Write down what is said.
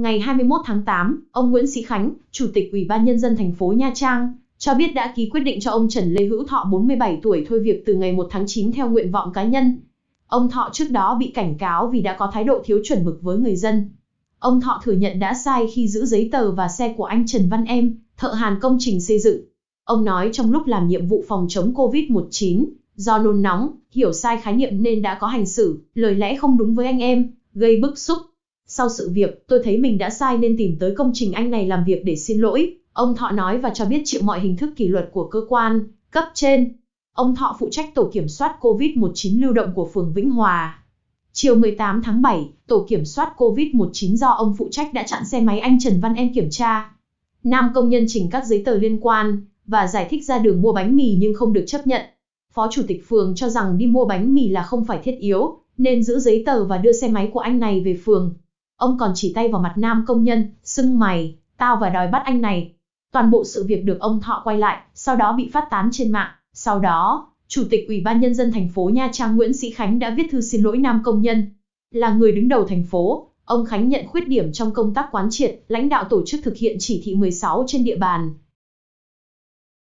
Ngày 21 tháng 8, ông Nguyễn Sĩ Khánh, Chủ tịch Ủy ban Nhân dân thành phố Nha Trang, cho biết đã ký quyết định cho ông Trần Lê Hữu Thọ 47 tuổi thôi việc từ ngày 1 tháng 9 theo nguyện vọng cá nhân. Ông Thọ trước đó bị cảnh cáo vì đã có thái độ thiếu chuẩn mực với người dân. Ông Thọ thừa nhận đã sai khi giữ giấy tờ và xe của anh Trần Văn Em, thợ hàn công trình xây dựng. Ông nói trong lúc làm nhiệm vụ phòng chống COVID-19, do nôn nóng, hiểu sai khái niệm nên đã có hành xử, lời lẽ không đúng với anh em, gây bức xúc. Sau sự việc, tôi thấy mình đã sai nên tìm tới công trình anh này làm việc để xin lỗi. Ông Thọ nói và cho biết chịu mọi hình thức kỷ luật của cơ quan, cấp trên. Ông Thọ phụ trách tổ kiểm soát COVID-19 lưu động của phường Vĩnh Hòa. Chiều 18 tháng 7, tổ kiểm soát COVID-19 do ông phụ trách đã chặn xe máy anh Trần Văn Em kiểm tra. Nam công nhân trình các giấy tờ liên quan và giải thích ra đường mua bánh mì nhưng không được chấp nhận. Phó chủ tịch phường cho rằng đi mua bánh mì là không phải thiết yếu, nên giữ giấy tờ và đưa xe máy của anh này về phường. Ông còn chỉ tay vào mặt nam công nhân, sưng mày, tao và đòi bắt anh này. Toàn bộ sự việc được ông Thọ quay lại, sau đó bị phát tán trên mạng. Sau đó, Chủ tịch Ủy ban Nhân dân thành phố Nha Trang Nguyễn Sĩ Khánh đã viết thư xin lỗi nam công nhân. Là người đứng đầu thành phố, ông Khánh nhận khuyết điểm trong công tác quán triệt, lãnh đạo tổ chức thực hiện chỉ thị 16 trên địa bàn,